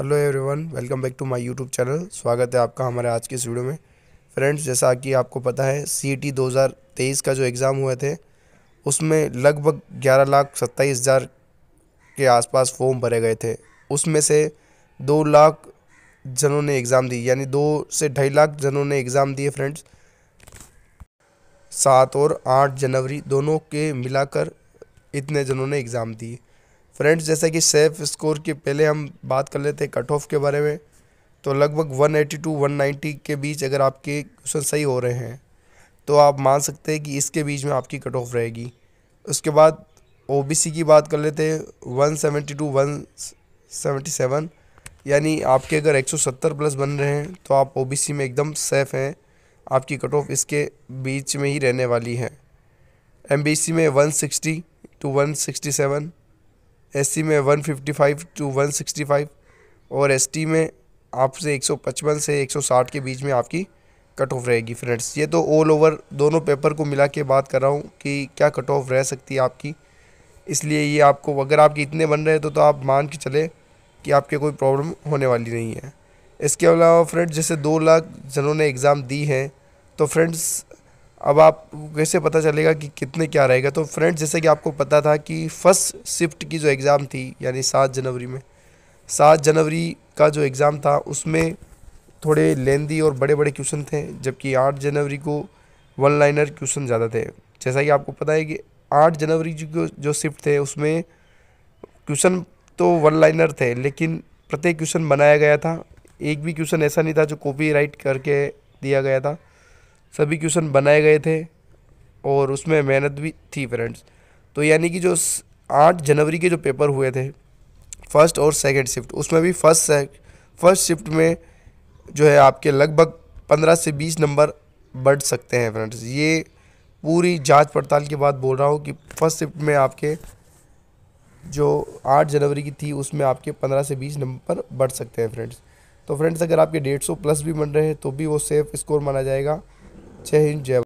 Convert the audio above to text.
hello everyone welcome back to my YouTube channel स्वागत है आपका हमारे आज के इस वीडियो में फ्रेंड्स जैसा कि आपको पता है सी 2023 का जो एग्ज़ाम हुए थे उसमें लगभग ग्यारह लाख सत्ताईस हज़ार के आसपास फॉर्म भरे गए थे उसमें से दो लाख जनों ने एग्ज़ाम दी यानी दो से ढाई लाख जनों ने एग्ज़ाम दिए फ्रेंड्स सात और आठ जनवरी दोनों के मिलाकर इतने जनों ने एग्ज़ाम दिए फ्रेंड्स जैसा कि सेफ स्कोर की पहले हम बात कर लेते हैं कट ऑफ के बारे में तो लगभग एटी टू 190 के बीच अगर आपके क्वेश्चन सही हो रहे हैं तो आप मान सकते हैं कि इसके बीच में आपकी कट ऑफ रहेगी उसके बाद ओबीसी की बात कर लेते हैं सेवेंटी टू यानी आपके अगर 170 प्लस बन रहे हैं तो आप ओबीसी में एकदम सेफ़ हैं आपकी कट ऑफ इसके बीच में ही रहने वाली है एम में 160 टू वन एससी में 155 टू 165 और एसटी में आपसे 155 से 160 के बीच में आपकी कट ऑफ रहेगी फ्रेंड्स ये तो ऑल ओवर दोनों पेपर को मिला के बात कर रहा हूँ कि क्या कट ऑफ रह सकती है आपकी इसलिए ये आपको अगर आपके इतने बन रहे तो, तो आप मान के चले कि आपके कोई प्रॉब्लम होने वाली नहीं है इसके अलावा फ्रेंड्स जैसे दो लाख जनों ने एग्ज़ाम दी है तो फ्रेंड्स अब आप कैसे पता चलेगा कि कितने क्या रहेगा तो फ्रेंड्स जैसे कि आपको पता था कि फ़र्स्ट शिफ्ट की जो एग्ज़ाम थी यानी सात जनवरी में सात जनवरी का जो एग्ज़ाम था उसमें थोड़े लेंदी और बड़े बड़े क्वेश्चन थे जबकि आठ जनवरी को वन लाइनर क्वेश्चन ज़्यादा थे जैसा कि आपको पता है कि आठ जनवरी जो जो शिफ्ट थे उसमें क्वेश्चन तो वन लाइनर थे लेकिन प्रत्येक क्वेश्चन बनाया गया था एक भी क्वेश्चन ऐसा नहीं था जो कॉपी राइट करके दिया गया था सभी क्वेश्चन बनाए गए थे और उसमें मेहनत भी थी फ्रेंड्स तो यानी कि जो आठ जनवरी के जो पेपर हुए थे फर्स्ट और सेकेंड शिफ्ट उसमें भी फर्स्ट फर्स्ट शिफ्ट में जो है आपके लगभग पंद्रह से बीस नंबर बढ़ सकते हैं फ्रेंड्स ये पूरी जांच पड़ताल के बाद बोल रहा हूँ कि फर्स्ट शिफ्ट में आपके जो आठ जनवरी की थी उसमें आपके पंद्रह से बीस नंबर बढ़ सकते हैं फ्रेंड्स तो फ्रेंड्स अगर आपके डेढ़ सौ प्लस भी बन रहे हैं तो भी वो सेफ़ स्कोर माना जाएगा change